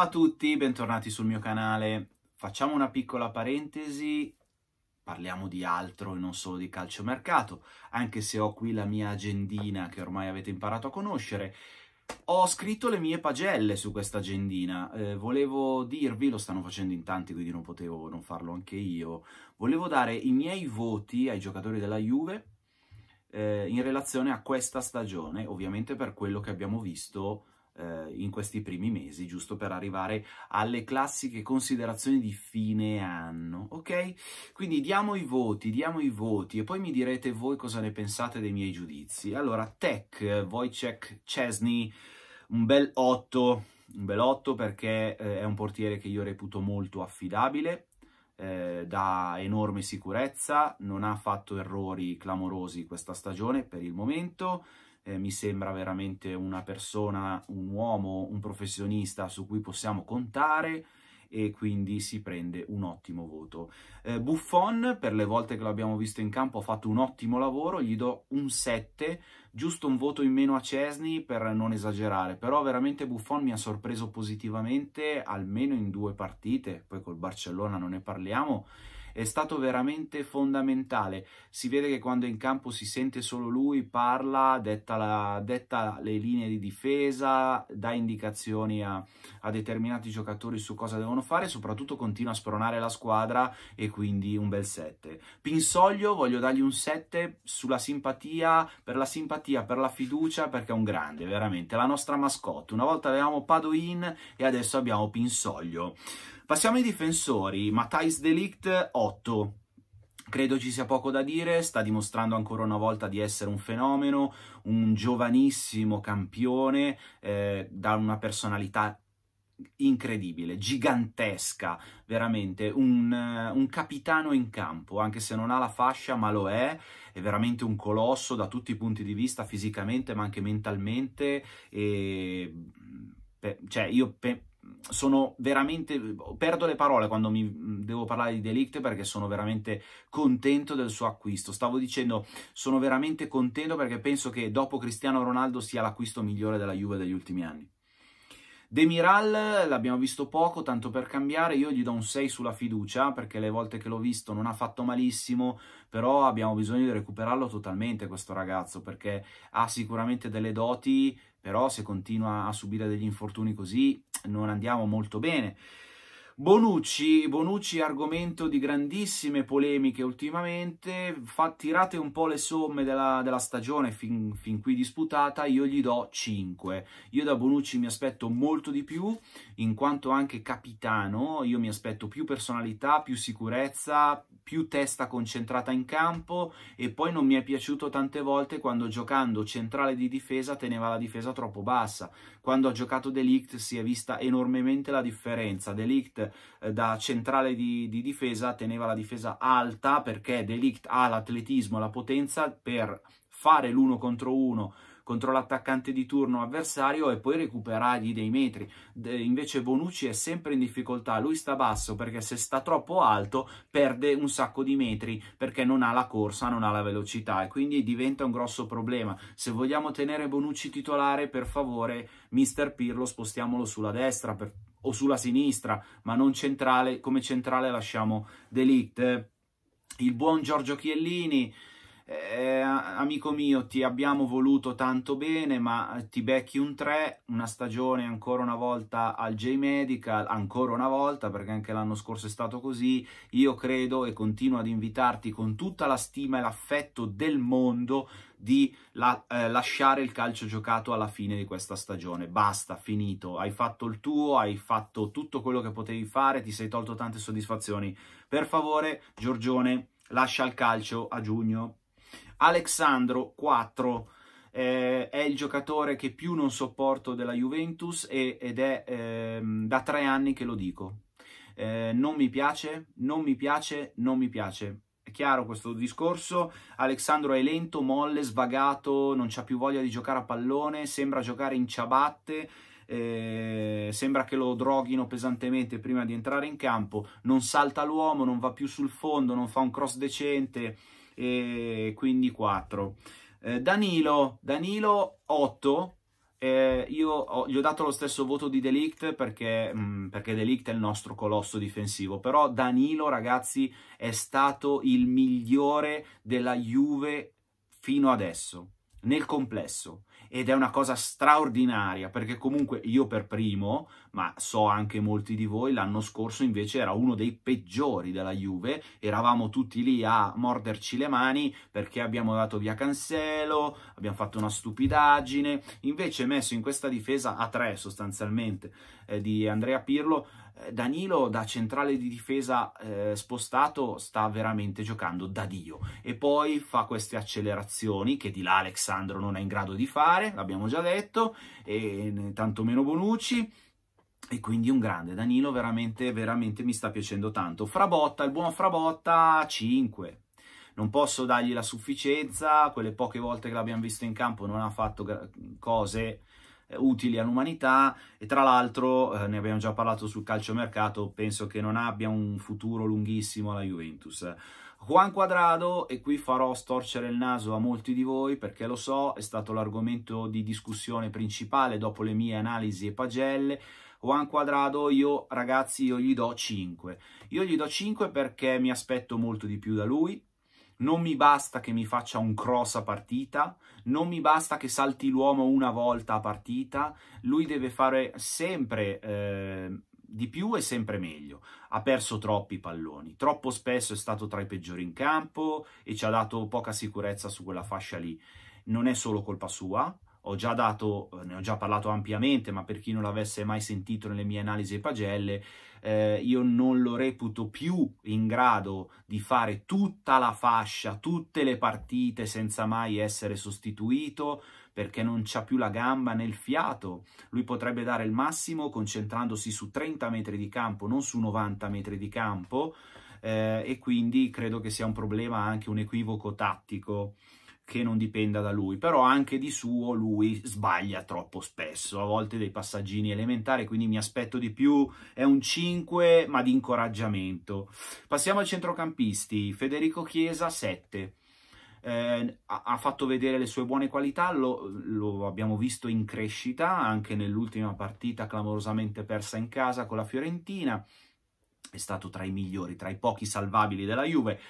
Ciao a tutti, bentornati sul mio canale. Facciamo una piccola parentesi, parliamo di altro e non solo di calciomercato, anche se ho qui la mia agendina che ormai avete imparato a conoscere. Ho scritto le mie pagelle su questa agendina, eh, volevo dirvi, lo stanno facendo in tanti quindi non potevo non farlo anche io, volevo dare i miei voti ai giocatori della Juve eh, in relazione a questa stagione, ovviamente per quello che abbiamo visto eh, in questi primi mesi, giusto per arrivare alle classiche considerazioni di fine anno, ok? Quindi diamo i voti, diamo i voti e poi mi direte voi cosa ne pensate dei miei giudizi. Allora, Tech, Wojciech Chesney, un bel 8, un bel 8 perché eh, è un portiere che io reputo molto affidabile, eh, da enorme sicurezza, non ha fatto errori clamorosi questa stagione per il momento, eh, mi sembra veramente una persona, un uomo, un professionista su cui possiamo contare e quindi si prende un ottimo voto. Eh, Buffon, per le volte che l'abbiamo visto in campo, ha fatto un ottimo lavoro, gli do un 7, giusto un voto in meno a Cesny per non esagerare, però veramente Buffon mi ha sorpreso positivamente almeno in due partite, poi col Barcellona non ne parliamo, è stato veramente fondamentale. Si vede che quando in campo si sente solo lui, parla, detta, la, detta le linee di difesa, dà indicazioni a, a determinati giocatori su cosa devono fare, soprattutto continua a spronare la squadra e quindi un bel 7. Pinsoglio voglio dargli un 7 sulla simpatia, per la simpatia, per la fiducia, perché è un grande, veramente, la nostra mascotte. Una volta avevamo Padoin e adesso abbiamo Pinsoglio. Passiamo ai difensori, Matthijs Delict 8. Credo ci sia poco da dire, sta dimostrando ancora una volta di essere un fenomeno, un giovanissimo campione, eh, da una personalità incredibile, gigantesca, veramente un, eh, un, capitano in campo, anche se non ha la fascia, ma lo è, è veramente un colosso da tutti i punti di vista, fisicamente ma anche mentalmente, e, cioè io pe sono veramente, perdo le parole quando mi mm, devo parlare di Delict perché sono veramente contento del suo acquisto. Stavo dicendo, sono veramente contento perché penso che dopo Cristiano Ronaldo sia l'acquisto migliore della Juve degli ultimi anni. Demiral l'abbiamo visto poco, tanto per cambiare, io gli do un 6 sulla fiducia perché le volte che l'ho visto non ha fatto malissimo, però abbiamo bisogno di recuperarlo totalmente questo ragazzo perché ha sicuramente delle doti, però se continua a subire degli infortuni così non andiamo molto bene. Bonucci, Bonucci, argomento di grandissime polemiche ultimamente, fa, tirate un po' le somme della, della stagione fin, fin, qui disputata, io gli do 5. Io da Bonucci mi aspetto molto di più, in quanto anche capitano, io mi aspetto più personalità, più sicurezza, più testa concentrata in campo e poi non mi è piaciuto tante volte quando giocando centrale di difesa teneva la difesa troppo bassa. Quando ha giocato Delict si è vista enormemente la differenza. Delict eh, da centrale di, di, difesa teneva la difesa alta perché Delict ha l'atletismo, la potenza per fare l'uno contro uno contro l'attaccante di turno avversario e poi recuperargli dei metri. De, invece Bonucci è sempre in difficoltà, lui sta basso perché se sta troppo alto perde un sacco di metri perché non ha la corsa, non ha la velocità e quindi diventa un grosso problema. Se vogliamo tenere Bonucci titolare, per favore, mister Pirlo, spostiamolo sulla destra per o sulla sinistra, ma non centrale, come centrale lasciamo Delict. Il buon Giorgio Chiellini, eh, amico mio ti abbiamo voluto tanto bene ma ti becchi un 3, una stagione ancora una volta al J Medical, ancora una volta perché anche l'anno scorso è stato così, io credo e continuo ad invitarti con tutta la stima e l'affetto del mondo di la, eh, lasciare il calcio giocato alla fine di questa stagione. Basta, finito. Hai fatto il tuo, hai fatto tutto quello che potevi fare, ti sei tolto tante soddisfazioni. Per favore, Giorgione, lascia il calcio a giugno Alexandro 4 eh, è il giocatore che più non sopporto della Juventus e, ed è ehm, da tre anni che lo dico. Eh, non mi piace, non mi piace, non mi piace. È chiaro questo discorso? Alexandro è lento, molle, svagato, non ha più voglia di giocare a pallone, sembra giocare in ciabatte. Eh, sembra che lo droghino pesantemente prima di entrare in campo, non salta l'uomo, non va più sul fondo, non fa un cross decente, e quindi 4. Eh, Danilo, Danilo 8, eh, io ho, gli ho dato lo stesso voto di Delict perché, mm, perché Delict è il nostro colosso difensivo, però Danilo ragazzi è stato il migliore della Juve fino adesso, nel complesso ed è una cosa straordinaria perché comunque io per primo, ma so anche molti di voi, l'anno scorso invece era uno dei peggiori della Juve, eravamo tutti lì a morderci le mani perché abbiamo dato via Cancelo, abbiamo fatto una stupidaggine, invece messo in questa difesa a tre sostanzialmente eh, di Andrea Pirlo Danilo da centrale di difesa eh, spostato sta veramente giocando da Dio e poi fa queste accelerazioni che di là Alexandro non è in grado di fare, l'abbiamo già detto, e eh, tantomeno Bonucci e quindi un grande Danilo veramente veramente mi sta piacendo tanto. Frabotta, il buon Frabotta 5. Non posso dargli la sufficienza, quelle poche volte che l'abbiamo visto in campo non ha fatto cose eh, utili all'umanità e tra l'altro eh, ne abbiamo già parlato sul calciomercato, penso che non abbia un futuro lunghissimo la Juventus. Juan Quadrado, e qui farò storcere il naso a molti di voi perché lo so, è stato l'argomento di discussione principale dopo le mie analisi e pagelle. Juan Quadrado, io ragazzi, io gli do 5. Io gli do 5 perché mi aspetto molto di più da lui, non mi basta che mi faccia un cross a partita, non mi basta che salti l'uomo una volta a partita, lui deve fare sempre eh, di più e sempre meglio. Ha perso troppi palloni, troppo spesso è stato tra i peggiori in campo e ci ha dato poca sicurezza su quella fascia lì. Non è solo colpa sua, ho già dato, eh, ne ho già parlato ampiamente, ma per chi non l'avesse mai sentito nelle mie analisi e pagelle, eh, io non lo reputo più in grado di fare tutta la fascia, tutte le partite senza mai essere sostituito, perché non c'ha più la gamba nel fiato. Lui potrebbe dare il massimo concentrandosi su 30 metri di campo, non su 90 metri di campo, eh, e quindi credo che sia un problema anche un equivoco tattico che non dipenda da lui, però anche di suo lui sbaglia troppo spesso, a volte dei passaggini elementari, quindi mi aspetto di più, è un 5 ma di incoraggiamento. Passiamo ai centrocampisti, Federico Chiesa 7. Eh, ha fatto vedere le sue buone qualità, lo, lo abbiamo visto in crescita anche nell'ultima partita clamorosamente persa in casa con la Fiorentina, è stato tra i migliori, tra i pochi salvabili della Juve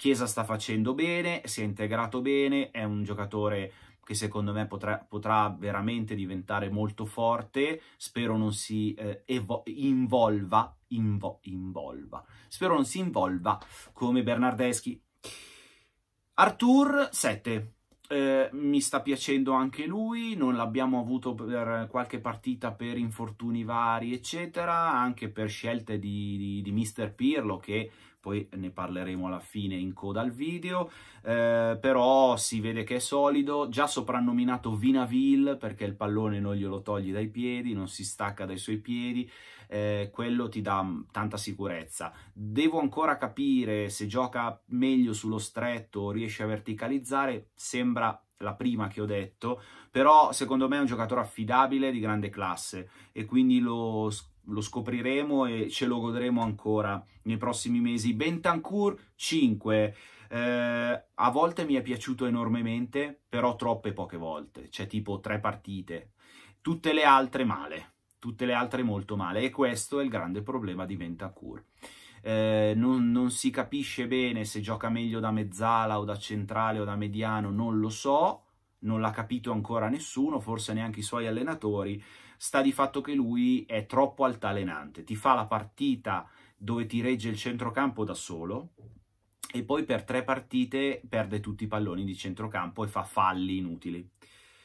Chiesa sta facendo bene, si è integrato bene, è un giocatore che secondo me potrà, potrà veramente diventare molto forte, spero non si eh, involva, invo involva, spero non si involva come Bernardeschi. Artur 7, eh, mi sta piacendo anche lui, non l'abbiamo avuto per qualche partita per infortuni vari, eccetera, anche per scelte di, di, di Mister Pirlo che poi ne parleremo alla fine in coda al video, eh, però si vede che è solido, già soprannominato Vinaville perché il pallone non glielo togli dai piedi, non si stacca dai suoi piedi, eh, quello ti dà mm, tanta sicurezza. Devo ancora capire se gioca meglio sullo stretto o riesce a verticalizzare, sembra la prima che ho detto, però secondo me è un giocatore affidabile di grande classe e quindi lo, lo scopriremo e ce lo godremo ancora nei prossimi mesi. Bentancur 5. Eh, a volte mi è piaciuto enormemente, però troppe poche volte, cioè tipo tre partite, tutte le altre male tutte le altre molto male e questo è il grande problema di Ventacour. Eh, non, non, si capisce bene se gioca meglio da mezzala o da centrale o da mediano, non lo so, non l'ha capito ancora nessuno, forse neanche i suoi allenatori. Sta di fatto che lui è troppo altalenante, ti fa la partita dove ti regge il centrocampo da solo e poi per tre partite perde tutti i palloni di centrocampo e fa falli inutili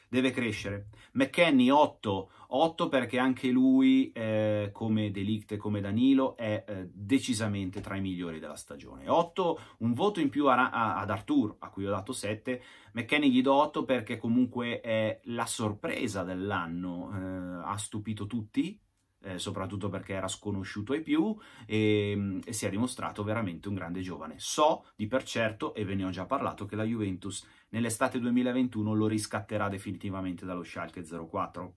deve crescere. McKenny 8, 8 perché anche lui, eh, come Delict e come Danilo, è eh, decisamente tra i migliori della stagione. 8, un voto in più a, a, ad Artur, a cui ho dato 7. McKenny gli do 8 perché comunque è la sorpresa dell'anno, eh, ha stupito tutti, eh, soprattutto perché era sconosciuto ai più e, ehm, e si è dimostrato veramente un grande giovane. So di per certo, e ve ne ho già parlato, che la Juventus nell'estate 2021 lo riscatterà definitivamente dallo Schalke 04.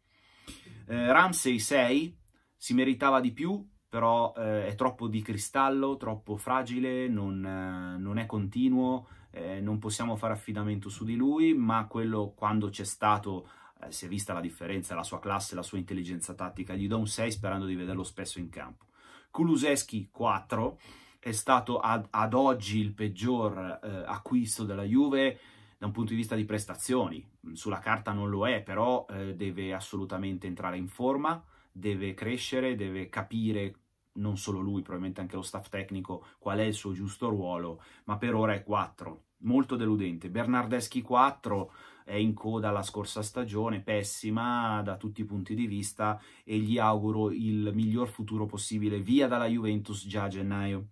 Eh, Ramsey 6 si meritava di più, però eh, è troppo di cristallo, troppo fragile, non, eh, non è continuo, eh, non possiamo fare affidamento su di lui, ma quello quando c'è stato eh, si è vista la differenza, la sua classe, la sua intelligenza tattica, gli do un 6 sperando di vederlo spesso in campo. Kuluseschi 4 è stato ad, ad oggi il peggior eh, acquisto della Juve da un punto di vista di prestazioni, sulla carta non lo è, però eh, deve assolutamente entrare in forma, deve crescere, deve capire non solo lui, probabilmente anche lo staff tecnico, qual è il suo giusto ruolo, ma per ora è 4 molto deludente. Bernardeschi 4 è in coda la scorsa stagione, pessima da tutti i punti di vista e gli auguro il miglior futuro possibile via dalla Juventus già a gennaio.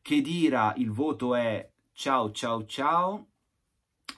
Che dira, il voto è ciao ciao ciao.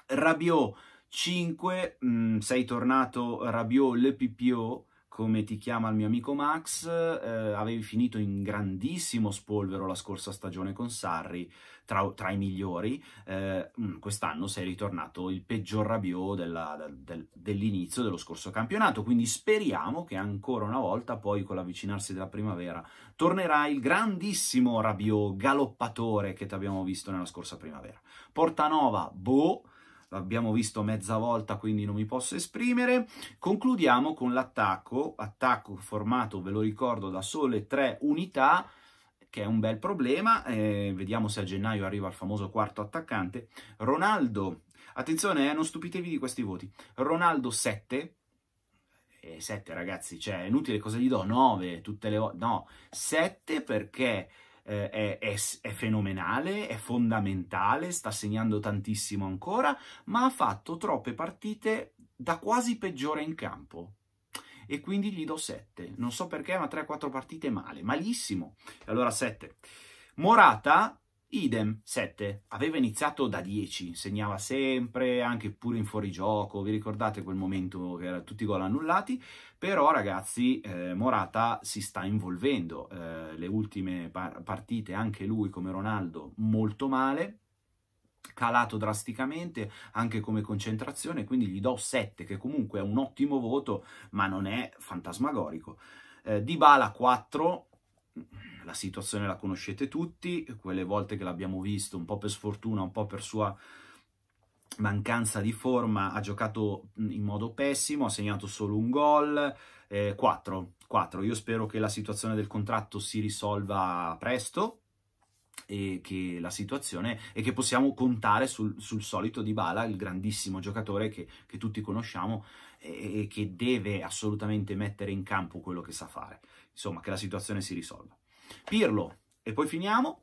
Rabiot 5, mh, mm, sei tornato Rabiot le PPO come ti chiama il mio amico Max, eh, avevi finito in grandissimo spolvero la scorsa stagione con Sarri, tra, tra i migliori, eh, mm, quest'anno sei ritornato il peggior Rabiot del, dell'inizio dello scorso campionato, quindi speriamo che ancora una volta poi con l'avvicinarsi della primavera tornerà il grandissimo Rabiot galoppatore che ti abbiamo visto nella scorsa primavera. Portanova, boh l'abbiamo visto mezza volta, quindi non mi posso esprimere. Concludiamo con l'attacco, attacco formato, ve lo ricordo, da sole tre unità, che è un bel problema, eh, vediamo se a gennaio arriva il famoso quarto attaccante. Ronaldo, attenzione, eh, non stupitevi di questi voti, Ronaldo 7, 7 eh, ragazzi, cioè è inutile cosa gli do, 9 tutte le volte, no, 7 perché eh, è, è, è, fenomenale, è fondamentale, sta segnando tantissimo ancora, ma ha fatto troppe partite da quasi peggiore in campo. E quindi gli do 7. Non so perché, ma 3-4 partite male, malissimo. Allora 7. Morata Idem, 7. Aveva iniziato da 10, segnava sempre, anche pure in fuorigioco, vi ricordate quel momento che erano tutti i gol annullati? Però ragazzi, eh, Morata si sta involvendo, eh, le ultime par partite anche lui come Ronaldo molto male, calato drasticamente anche come concentrazione, quindi gli do 7 che comunque è un ottimo voto, ma non è fantasmagorico. Eh, Dybala 4 la situazione la conoscete tutti, quelle volte che l'abbiamo visto, un po' per sfortuna, un po' per sua mancanza di forma, ha giocato in modo pessimo, ha segnato solo un gol, eh, 4, 4. Io spero che la situazione del contratto si risolva presto e che la situazione e che possiamo contare sul, sul solito Dybala, il grandissimo giocatore che, che tutti conosciamo e che deve assolutamente mettere in campo quello che sa fare. Insomma, che la situazione si risolva. Pirlo, e poi finiamo.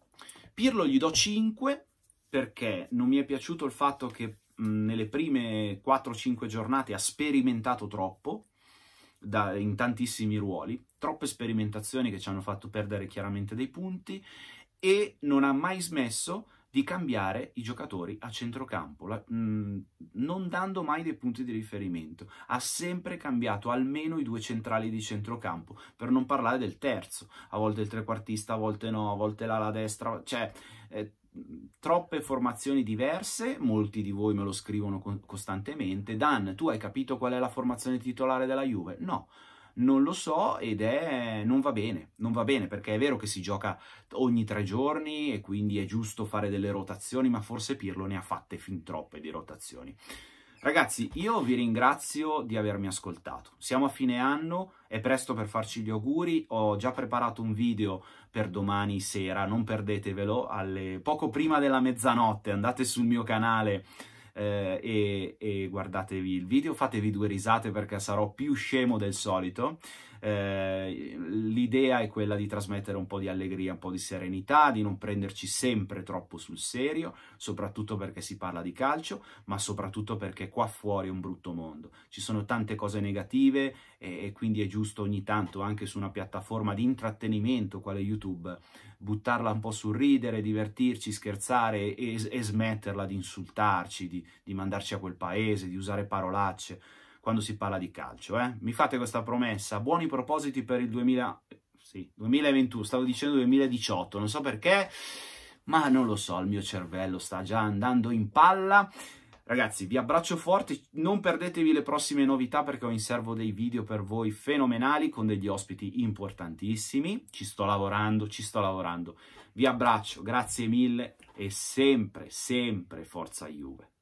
Pirlo gli do 5 perché non mi è piaciuto il fatto che nelle prime 4-5 giornate ha sperimentato troppo da, in tantissimi ruoli, troppe sperimentazioni che ci hanno fatto perdere chiaramente dei punti e non ha mai smesso di cambiare i giocatori a centrocampo, la, mh, mm, non dando mai dei punti di riferimento. Ha sempre cambiato almeno i due centrali di centrocampo, per non parlare del terzo, a volte il trequartista, a volte no, a volte l'ala destra, cioè... Eh, troppe formazioni diverse, molti di voi me lo scrivono co- costantemente. Dan, tu hai capito qual è la formazione titolare della Juve? No, non lo so ed è non va bene, non va bene perché è vero che si gioca ogni tre giorni e quindi è giusto fare delle rotazioni, ma forse Pirlo ne ha fatte fin troppe di rotazioni. Ragazzi, io vi ringrazio di avermi ascoltato. Siamo a fine anno, è presto per farci gli auguri. Ho già preparato un video per domani sera, non perdetevelo, alle... poco prima della mezzanotte. Andate sul mio canale eh, e, e guardatevi il video, fatevi due risate perché sarò più scemo del solito eh, l'idea è quella di trasmettere un po' di allegria, un po' di serenità, di non prenderci sempre troppo sul serio, soprattutto perché si parla di calcio, ma soprattutto perché qua fuori è un brutto mondo. Ci sono tante cose negative e, e quindi è giusto ogni tanto anche su una piattaforma di intrattenimento quale YouTube buttarla un po' sul ridere, divertirci, scherzare e, e smetterla di insultarci, di, di mandarci a quel paese, di usare parolacce quando si parla di calcio. Eh? Mi fate questa promessa, buoni propositi per il 2000... sì, 2021, stavo dicendo 2018, non so perché, ma non lo so, il mio cervello sta già andando in palla. Ragazzi, vi abbraccio forte, non perdetevi le prossime novità perché ho in serbo dei video per voi fenomenali con degli ospiti importantissimi. Ci sto lavorando, ci sto lavorando. Vi abbraccio, grazie mille e sempre, sempre forza Juve.